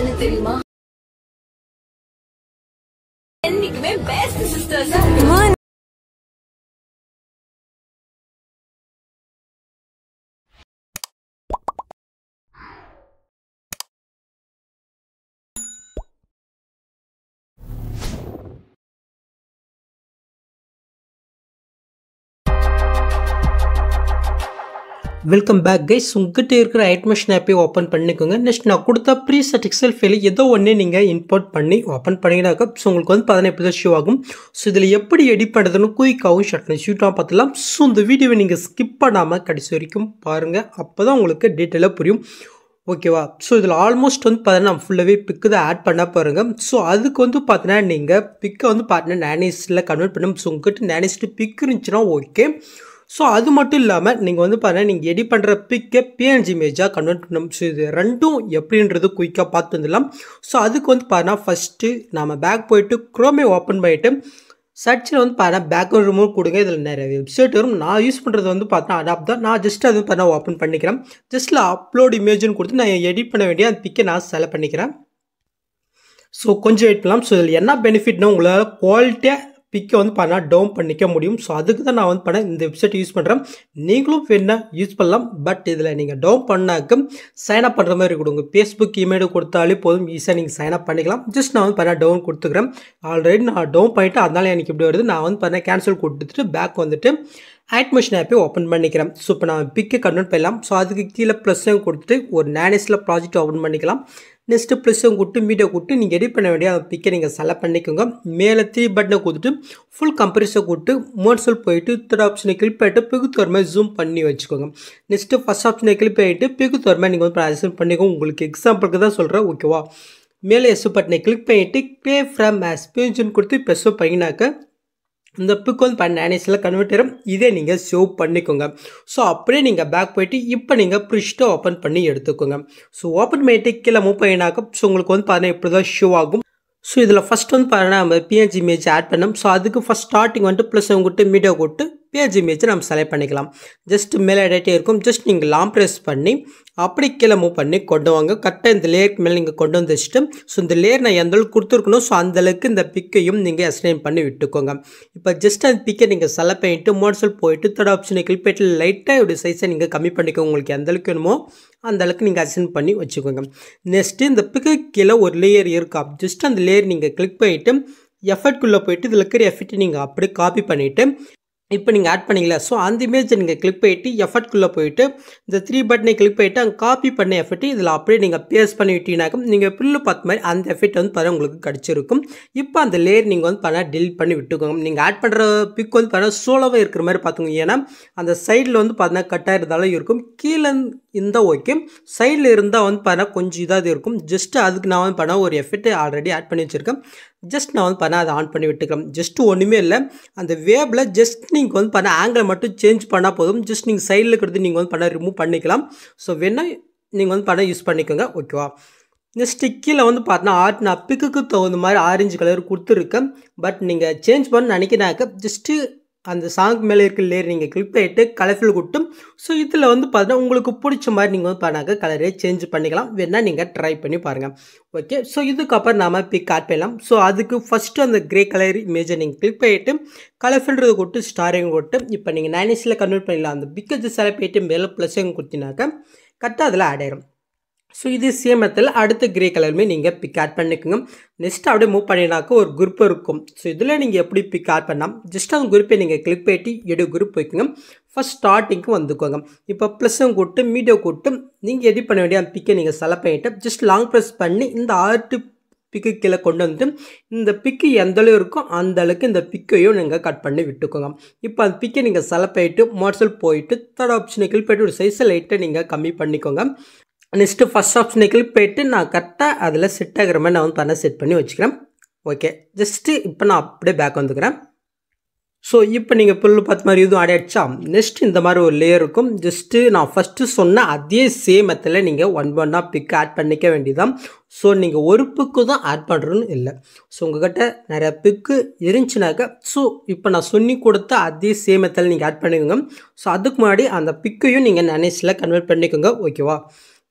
என்ன தெரியுமா என்னைக்குமே பெஸ்ட் சிஸ்டர்ஸா வெல்கம் பேக் கைஸ் உங்ககிட்ட இருக்கிற ஐட்மிஷன் ஆப்பையும் ஓப்பன் பண்ணிக்கோங்க நெக்ஸ்ட் நான் கொடுத்த செட் எக்ஸல் ஃபைல் ஏதோ ஒன்று நீங்கள் இம்போர்ட் பண்ணி ஓப்பன் பண்ணிங்கனாக்கா ஸோ உங்களுக்கு வந்து பதினெட்டு பர்சன்ட் ஷோ ஆகும் ஸோ இதில் எப்படி எடிட் பண்ணுறதுன்னு குயிக்காகவும் ஷட்னு ஷூட்டாக பார்த்துலாம் ஸோ இந்த வீடியோவை நீங்கள் ஸ்கிப் பண்ணாமல் கடைசி வரைக்கும் பாருங்கள் அப்போ தான் உங்களுக்கு டீட்டெயிலாக புரியும் ஓகேவா ஸோ இதில் ஆல்மோஸ்ட் வந்து பார்த்தீங்கன்னா ஃபுல்லாகவே பிக்கு தான் ஆட் பண்ண பாருங்கள் ஸோ அதுக்கு வந்து பார்த்தீங்கன்னா நீங்கள் பிக்கை வந்து பார்த்தீங்கன்னா நேனிஸில் கன்வெர்ட் பண்ணணும் ஸோ உங்ககிட்ட நேனிஸ்ட்டு பிக் இருந்துச்சுன்னா ஓகே ஸோ அது மட்டும் இல்லாமல் நீங்கள் வந்து பாருங்கள் நீங்கள் எடிட் பண்ணுற பிக்கை பிஎன்ஜி இமேஜாக கன்வெர்ட் பண்ண இது ரெண்டும் எப்படின்றது குயிக்காக பார்த்து வந்துடலாம் ஸோ அதுக்கு வந்து பாருங்கள் ஃபஸ்ட்டு நாம் பேக் போயிட்டு குரோமே ஓப்பன் பண்ணிவிட்டு சர்ச்சில் வந்து பாருங்கள் பேக்ரவுண்ட் ரிமூவ் கொடுங்க இதில் நிறைய வெப்சைட் வரும் நான் யூஸ் பண்ணுறது வந்து பார்த்தா அடாப் தான் நான் ஜஸ்ட் அது பாருங்கள் ஓப்பன் பண்ணிக்கிறேன் ஜஸ்ட்டில் அப்லோட் இமேஜ்னு கொடுத்து நான் எடிட் பண்ண வேண்டிய அந்த பிக்கை நான் செலக்ட் பண்ணிக்கிறேன் ஸோ கொஞ்சம் வெயிட் பண்ணலாம் ஸோ இதில் என்ன பெனிஃபிட்னா உங்களால் குவாலிட்டியாக பிக்கை வந்து பண்ணால் டவுன் பண்ணிக்க முடியும் ஸோ அதுக்கு தான் நான் வந்து பண்ணேன் இந்த வெப்சைட் யூஸ் பண்ணுறேன் நீங்களும் வேணால் யூஸ் பண்ணலாம் பட் இதில் நீங்கள் டவுன் பண்ணாக்க சைன் அப் பண்ணுற மாதிரி கொடுங்க ஃபேஸ்புக் இமெயில் கொடுத்தாலே போதும் ஈஸியாக நீங்கள் சைன் அப் பண்ணிக்கலாம் ஜஸ்ட் நான் வந்து பண்ணால் டவுன் கொடுத்துக்கிறேன் ஆல்ரெடி நான் டவுன் பண்ணிவிட்டு அதனால் எனக்கு இப்படி வருது நான் வந்து பண்ண கேன்சல் கொடுத்துட்டு பேக் வந்துட்டு ஆட்மிஷன் ஆப்பே ஓப்பன் பண்ணிக்கிறேன் ஸோ இப்போ நான் பிக்கை கன்வெர்ட் பண்ணலாம் ஸோ அதுக்கு கீழே ப்ளஸ்ஸையும் கொடுத்துட்டு ஒரு நேனேஸில் ப்ராஜெக்ட் ஓப்பன் பண்ணிக்கலாம் நெக்ஸ்ட்டு ப்ளஸ்ஸும் கொடுத்து மீடியோ கொடுத்து நீங்கள் எடிட் பண்ண வேண்டிய அந்த பிக்கை நீங்கள் செலக்ட் பண்ணிக்கோங்க மேலே த்ரீ பட்டனை கொடுத்துட்டு ஃபுல் கம்ப்ரஸை கொடுத்து மோட்ஸில் போயிட்டு தேர்ட் ஆப்ஷனை கிளிக் பண்ணிட்டு பிகு தோரமாக ஜூம் பண்ணி வச்சுக்கோங்க நெக்ஸ்ட்டு ஃபஸ்ட் ஆப்ஷனை கிளிக் பண்ணிட்டு பிகு தோரமாக நீங்கள் வந்து ப்ராசஸ் பண்ணிக்கோங்க உங்களுக்கு எக்ஸாம்பிளுக்கு தான் சொல்கிறேன் ஓகேவா மேலே எஸ் பட்டனை கிளிக் பண்ணிவிட்டு க்ளே ஃப்ரம் ஆஸ் பேஜுன்னு கொடுத்து ப்ரெஸ் பையனாக்க இந்த பிக்கோல் பண்ண நேனிஸில் கன்வெர்ட்டரும் இதே நீங்கள் சேவ் பண்ணிக்கோங்க ஸோ அப்படியே நீங்கள் பேக் போயிட்டு இப்போ நீங்கள் ப்ரிஷ்டை ஓப்பன் பண்ணி எடுத்துக்கோங்க ஸோ ஓப்பன் பண்ணிட்டு கீழே மூவ் பண்ணினாக்கும் ஸோ உங்களுக்கு வந்து பார்த்தீங்கன்னா இப்படி தான் ஷோ ஆகும் ஸோ இதில் ஃபஸ்ட் வந்து பார்த்தீங்கன்னா நம்ம பிஎன்ஜி இமேஜ் ஆட் பண்ணோம் ஸோ அதுக்கு ஃபஸ்ட் ஸ்டார்டிங் வந்துட்டு ப்ளஸ் உங்கள்கிட்ட மீடியா கொடுத்து பேஜ் இமேஜை நம்ம செலக்ட் பண்ணிக்கலாம் ஜஸ்ட் மேலே டேட்டே இருக்கும் ஜஸ்ட் நீங்கள் லாம் ப்ரெஸ் பண்ணி அப்படி கீழே மூவ் பண்ணி கொண்டு வாங்க கரெக்டாக இந்த லேயருக்கு மேலே நீங்கள் கொண்டு வந்து வச்சுட்டு ஸோ இந்த லேயர் நான் எந்த அளவுக்கு கொடுத்துருக்கணும் ஸோ அந்தளவுக்கு இந்த பிக்கையும் நீங்கள் அசைன் பண்ணி விட்டுக்கோங்க இப்போ ஜஸ்ட் அந்த பிக்கை நீங்கள் செலக்ட் பண்ணிவிட்டு மோட்ஸில் போயிட்டு தேர்ட் ஆப்ஷனை கிளிக் போயிட்டு லைட்டாக இப்படி சைஸை நீங்கள் கம்மி பண்ணிக்கோங்க உங்களுக்கு எந்த அளவுக்கு வேணுமோ அந்த அளவுக்கு நீங்கள் அசைன் பண்ணி வச்சுக்கோங்க நெக்ஸ்ட்டு இந்த பிக்கு கீழே ஒரு லேயர் இருக்கும் ஜஸ்ட் அந்த லேயர் நீங்கள் கிளிக் பண்ணிவிட்டு எஃபர்ட்குள்ளே போயிட்டு இதில் இருக்கிற எஃபர்ட்டை நீங்கள் அப்படியே காப்பி பண்ணிவிட்டு இப்போ நீங்கள் ஆட் பண்ணிங்களா ஸோ அந்த இமேஜை நீங்கள் கிளிக் பண்ணிட்டு எஃபர்ட்குள்ளே போயிட்டு இந்த த்ரீ பட்டனை கிளிக் பண்ணிவிட்டு அங்கே காப்பி பண்ண எஃபர்ட் இதில் அப்படியே நீங்கள் பேஸ் பண்ணி விட்டீங்கனாக்கா நீங்கள் புல்லு பார்த்த மாதிரி அந்த எஃபெக்ட் வந்து பாருங்கள் உங்களுக்கு கிடச்சிருக்கும் இப்போ அந்த லேயர் நீங்கள் வந்து பண்ணால் டெலிட் பண்ணி விட்டுக்கோங்க நீங்கள் ஆட் பண்ணுற பிக் வந்து பாருங்கள் சோலோவாக இருக்கிற மாதிரி பார்த்துக்கோங்க ஏன்னா அந்த சைடில் வந்து பார்த்தீங்கன்னா கட்டாயிருந்தாலும் இருக்கும் கீழே இந்த ஓகே சைடில் இருந்தால் வந்து பண்ண கொஞ்சம் இதாக இருக்கும் ஜஸ்ட் அதுக்கு நான் வந்து பண்ண ஒரு எஃபெக்ட் ஆல்ரெடி ஆட் பண்ணி வச்சுருக்கேன் ஜஸ்ட் நான் வந்து பண்ண அதை ஆன் பண்ணி விட்டுக்கிறேன் ஜஸ்ட் ஒன்றுமே இல்லை அந்த வேவில் ஜஸ்ட் நீங்கள் வந்து பண்ண ஆங்கிளை மட்டும் சேஞ்ச் பண்ணால் போதும் ஜஸ்ட் நீங்கள் சைடில் இருக்கிறது நீங்கள் வந்து பண்ண ரிமூவ் பண்ணிக்கலாம் ஸோ வேணால் நீங்கள் வந்து பண்ண யூஸ் பண்ணிக்கோங்க ஓகேவா இந்த ஸ்டிக்கில் வந்து பார்த்தீங்கன்னா ஆர்ட் நான் பிக்குக்கு தகுந்த மாதிரி ஆரஞ்சு கலர் கொடுத்துருக்கேன் பட் நீங்கள் சேஞ்ச் பண்ண நினைக்கிறாக்க ஜஸ்ட்டு அந்த சாங் மேலே இருக்க லேயர் நீங்கள் கிளிக் பண்ணிவிட்டு கலர்ஃபுல் கொட்டும் ஸோ இதில் வந்து பார்த்தீங்கன்னா உங்களுக்கு பிடிச்ச மாதிரி நீங்கள் வந்து பண்ணாக்க கலரே சேஞ்ச் பண்ணிக்கலாம் வேணால் நீங்கள் ட்ரை பண்ணி பாருங்கள் ஓகே ஸோ இதுக்கப்புறம் நாம் பிக் ஆட் பண்ணலாம் ஸோ அதுக்கு ஃபஸ்ட்டு அந்த க்ரே கலர் இமேஜை நீங்கள் கிளிக் பண்ணிவிட்டு கலர்ஃபுல்ன்றது கொட்டு ஸ்டாரிங் கொட்டு இப்போ நீங்கள் நைனிஸில் கன்வெர்ட் பண்ணிடலாம் அந்த பிக்கஜ் செலப் போயிட்டு மேலே ப்ளஸ்ஸையும் கொடுத்தினாக்க கரெக்டாக அதில் ஆட் ஆயிரும் ஸோ இது சேம் அடுத்த கிரே கலருமே நீங்கள் பிக் ஆட் பண்ணிக்கோங்க நெக்ஸ்ட் அப்படியே மூவ் பண்ணினாக்க ஒரு குரூப் இருக்கும் ஸோ இதில் நீங்கள் எப்படி பிக் ஆட் பண்ணால் ஜஸ்ட் அந்த குரூப்பை நீங்கள் கிளிக் பண்ணிட்டு எடு குரூப் வைக்குங்க ஃபஸ்ட் ஸ்டார்டிங்க்கு வந்துக்கோங்க இப்போ ப்ளஸ்ஸும் கூட்டு மீடியோ கூட்டு நீங்கள் எடிட் பண்ண வேண்டிய அந்த பிக்கை நீங்கள் செலக்ட் பண்ணிவிட்டு ஜஸ்ட் லாங் ப்ரெஸ் பண்ணி இந்த ஆர்ட்டு பிக்கு கீழே கொண்டு வந்து இந்த பிக்கு எந்த அளவு இருக்கோ அந்த அளவுக்கு இந்த பிக்கையும் நீங்கள் கட் பண்ணி விட்டுக்கோங்க இப்போ அந்த பிக்கை நீங்கள் செலக்ட் பண்ணிட்டு மார்சல் போயிட்டு தேர்ட் ஆப்ஷனுக்கு போயிட்டு ஒரு சைஸை லைட்டை நீங்கள் கம்மி பண்ணிக்கோங்க நெக்ஸ்ட்டு ஃபஸ்ட் ஆப்ஷனை கிளிக் போயிட்டு நான் கரெக்டாக அதில் செட் ஆகிற மாதிரி நான் வந்து பண்ண செட் பண்ணி வச்சுக்கிறேன் ஓகே ஜஸ்ட்டு இப்போ நான் அப்படியே பேக் வந்துக்கிறேன் ஸோ இப்போ நீங்கள் புல் பார்த்த மாதிரி எதுவும் அடையாச்சா நெக்ஸ்ட் இந்த மாதிரி ஒரு லேயர் இருக்கும் ஜஸ்ட்டு நான் ஃபஸ்ட்டு சொன்ன அதே சேம் மெத்தில் நீங்கள் ஒன் ஒன்னாக பிக் ஆட் பண்ணிக்க வேண்டியதான் ஸோ நீங்கள் ஒரு பிக்கு தான் ஆட் பண்ணுறோன்னு இல்லை ஸோ உங்கள்கிட்ட நிறையா பிக்கு இருந்துச்சுனாக்கா ஸோ இப்போ நான் சொன்னி கொடுத்த அதே சேம் நீங்கள் ஆட் பண்ணிக்கோங்க ஸோ அதுக்கு முன்னாடி அந்த பிக்கையும் நீங்கள் நினைச்சில் கன்வெர்ட் பண்ணிக்கோங்க ஓகேவா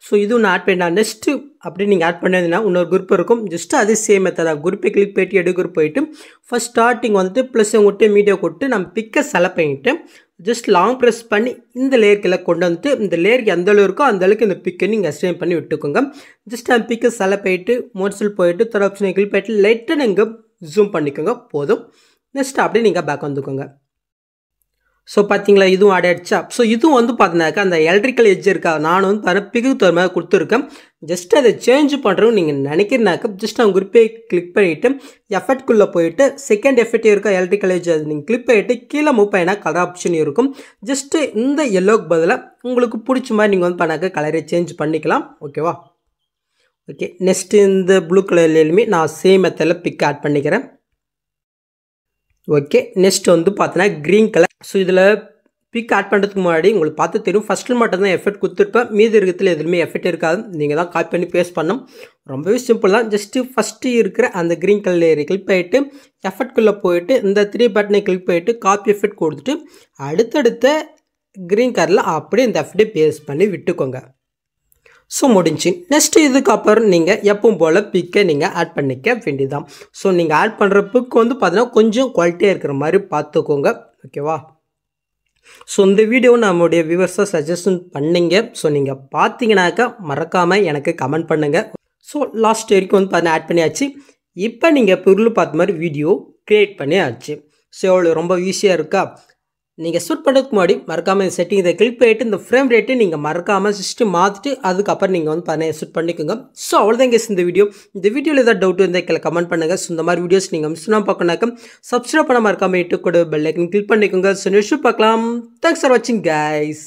ஸோ இது ஒன்று ஆட் பண்ணிடலாம் நெக்ஸ்ட்டு அப்படி நீங்கள் ஆட் பண்ணதுன்னா இன்னொரு குரூப் இருக்கும் ஜஸ்ட்டு அது சேம் மெத்தடாக குரூப்பை கிளிக் போயிட்டு எடு குரூப் போயிட்டு ஃபஸ்ட் ஸ்டார்டிங் வந்துட்டு ப்ளஸ் விட்டு மீடியோ கொட்டு நம்ம பிக்கை செலக்ட் பண்ணிவிட்டு ஜஸ்ட் லாங் ப்ரெஸ் பண்ணி இந்த லேயர்க்கில் கொண்டு வந்துட்டு இந்த லேயருக்கு எந்த அளவு இருக்கோ அந்த அளவுக்கு இந்த பிக்கை நீங்கள் அசைன் பண்ணி விட்டுக்கோங்க ஜஸ்ட் அந்த பிக்கை செலக்ட் போயிட்டு மோட்ஸில் போயிட்டு தொடர்ச்சி கிளிக் போயிட்டு லைட்டாக நீங்கள் ஜூம் பண்ணிக்கோங்க போதும் நெக்ஸ்ட் அப்படியே நீங்கள் பேக் வந்துக்கோங்க ஸோ பார்த்தீங்களா இதுவும் ஆட் ஆயிடுச்சா ஸோ இதுவும் வந்து பார்த்தினாக்கா அந்த எலக்ட்ரிக்கல் எஜ் இருக்கா நானும் வந்து பார்த்தா கொடுத்துருக்கேன் ஜஸ்ட் அதை சேஞ்ச் பண்ணுறோம் நீங்கள் நினைக்கிறனாக்க ஜஸ்ட் அவங்க குறிப்பே கிளிக் பண்ணிவிட்டு எஃபெக்ட்குள்ளே போயிட்டு செகண்ட் எஃபெக்ட் இருக்கா எலக்ட்ரிக்கல் எஜ் அது நீங்கள் கிளிக் பண்ணிவிட்டு கீழே மூவ் பண்ணினா கலர் ஆப்ஷன் இருக்கும் ஜஸ்ட்டு இந்த எல்லோக்கு பதிலாக உங்களுக்கு பிடிச்ச மாதிரி நீங்கள் வந்து பண்ணாக்க கலரை சேஞ்ச் பண்ணிக்கலாம் ஓகேவா ஓகே நெக்ஸ்ட்டு இந்த ப்ளூ கலர்லையுமே நான் சேம் மெத்தடில் பிக் ஆட் பண்ணிக்கிறேன் ஓகே நெக்ஸ்ட் வந்து பார்த்தீங்கன்னா க்ரீன் கலர் ஸோ இதில் பிக் ஆட் பண்ணுறதுக்கு முன்னாடி உங்களுக்கு பார்த்து தெரியும் ஃபஸ்ட்டில் மட்டும் தான் எஃபெக்ட் கொடுத்துருப்பேன் மீதி இருக்கிறதுல எதுவுமே எஃபெக்ட் இருக்காது நீங்கள் தான் காப்பி பண்ணி பேஸ்ட் பண்ணணும் ரொம்பவே சிம்பிள் தான் ஜஸ்ட்டு ஃபஸ்ட்டு இருக்கிற அந்த க்ரீன் கலர் ஏரியை கிளிக் பண்ணிவிட்டு எஃபெக்ட்குள்ளே போயிட்டு இந்த த்ரீ பட்டனை கிளிக் பண்ணிவிட்டு காப்பி எஃபெக்ட் கொடுத்துட்டு அடுத்தடுத்த க்ரீன் கலரில் அப்படியே இந்த எஃபெக்டை பேஸ்ட் பண்ணி விட்டுக்கோங்க ஸோ முடிஞ்சு நெக்ஸ்ட்டு இதுக்கப்புறம் நீங்கள் எப்பவும் போல் பிக்கை நீங்கள் ஆட் பண்ணிக்க வேண்டியதான் ஸோ நீங்கள் ஆட் பண்ணுற பிக் வந்து பார்த்தீங்கன்னா கொஞ்சம் குவாலிட்டியாக இருக்கிற மாதிரி பார்த்துக்கோங்க ஓகேவா ஸோ இந்த வீடியோ நம்முடைய வியூவர்ஸை சஜஷன் பண்ணிங்க ஸோ நீங்கள் பார்த்தீங்கன்னாக்கா மறக்காமல் எனக்கு கமெண்ட் பண்ணுங்கள் ஸோ லாஸ்ட் வரைக்கும் வந்து பார்த்தீங்கன்னா ஆட் பண்ணியாச்சு இப்போ நீங்கள் பொருள் பார்த்த மாதிரி வீடியோ க்ரியேட் பண்ணியாச்சு ஸோ எவ்வளோ ரொம்ப ஈஸியாக இருக்கா நீங்கள் சூட் பண்ணுறதுக்கு முன்னாடி மறக்காமல் இந்த செட்டிங் இதை கிளிக் போயிட்டு இந்த ஃப்ரேம் ரேட்டு நீங்கள் மறக்காமல் சிஸ்டம் மாற்றிட்டு அதுக்கப்புறம் நீங்கள் வந்து பண்ண சூட் பண்ணிக்கோங்க ஸோ அவ்வளோதான் கேஸ் இந்த வீடியோ இந்த வீடியோவில் ஏதாவது டவுட் இருந்தால் கீழே கமெண்ட் பண்ணுங்கள் ஸோ இந்த மாதிரி வீடியோஸ் நீங்கள் மிஸ் பண்ணால் பார்க்கணாக்கம் சப்ஸ்கிரைப் பண்ண மறக்காமல் யூடியூப் கூட பெல் ஐக்கன் கிளிக் பண்ணிக்கோங்க ஸோ நியூஸ் பார்க்கலாம் தேங்க்ஸ் ஃபார் வாட்சிங் கைஸ்